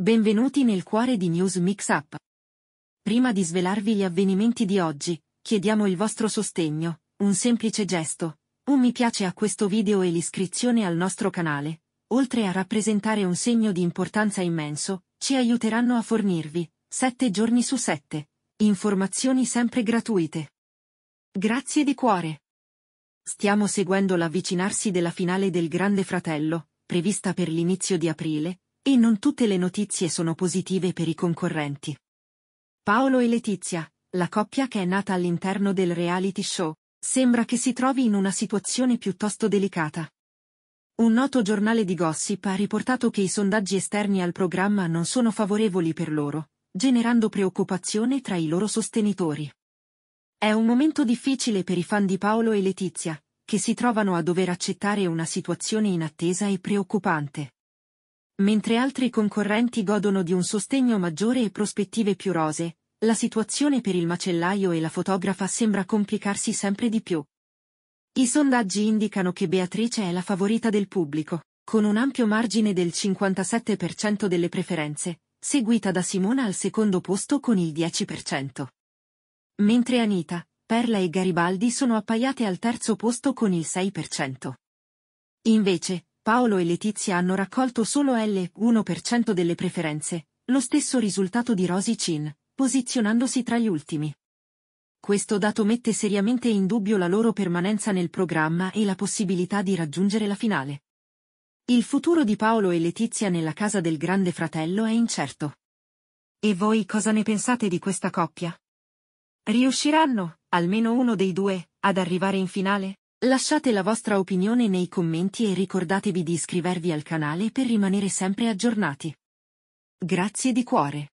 Benvenuti nel cuore di News Mix Up. Prima di svelarvi gli avvenimenti di oggi, chiediamo il vostro sostegno, un semplice gesto, un mi piace a questo video e l'iscrizione al nostro canale, oltre a rappresentare un segno di importanza immenso, ci aiuteranno a fornirvi, 7 giorni su 7, informazioni sempre gratuite. Grazie di cuore. Stiamo seguendo l'avvicinarsi della finale del Grande Fratello, prevista per l'inizio di aprile, e non tutte le notizie sono positive per i concorrenti. Paolo e Letizia, la coppia che è nata all'interno del reality show, sembra che si trovi in una situazione piuttosto delicata. Un noto giornale di gossip ha riportato che i sondaggi esterni al programma non sono favorevoli per loro, generando preoccupazione tra i loro sostenitori. È un momento difficile per i fan di Paolo e Letizia, che si trovano a dover accettare una situazione inattesa e preoccupante. Mentre altri concorrenti godono di un sostegno maggiore e prospettive più rosee, la situazione per il macellaio e la fotografa sembra complicarsi sempre di più. I sondaggi indicano che Beatrice è la favorita del pubblico, con un ampio margine del 57% delle preferenze, seguita da Simona al secondo posto con il 10%. Mentre Anita, Perla e Garibaldi sono appaiate al terzo posto con il 6%. Invece, Paolo e Letizia hanno raccolto solo L1% delle preferenze, lo stesso risultato di Rosy Chin, posizionandosi tra gli ultimi. Questo dato mette seriamente in dubbio la loro permanenza nel programma e la possibilità di raggiungere la finale. Il futuro di Paolo e Letizia nella casa del grande fratello è incerto. E voi cosa ne pensate di questa coppia? Riusciranno, almeno uno dei due, ad arrivare in finale? Lasciate la vostra opinione nei commenti e ricordatevi di iscrivervi al canale per rimanere sempre aggiornati. Grazie di cuore.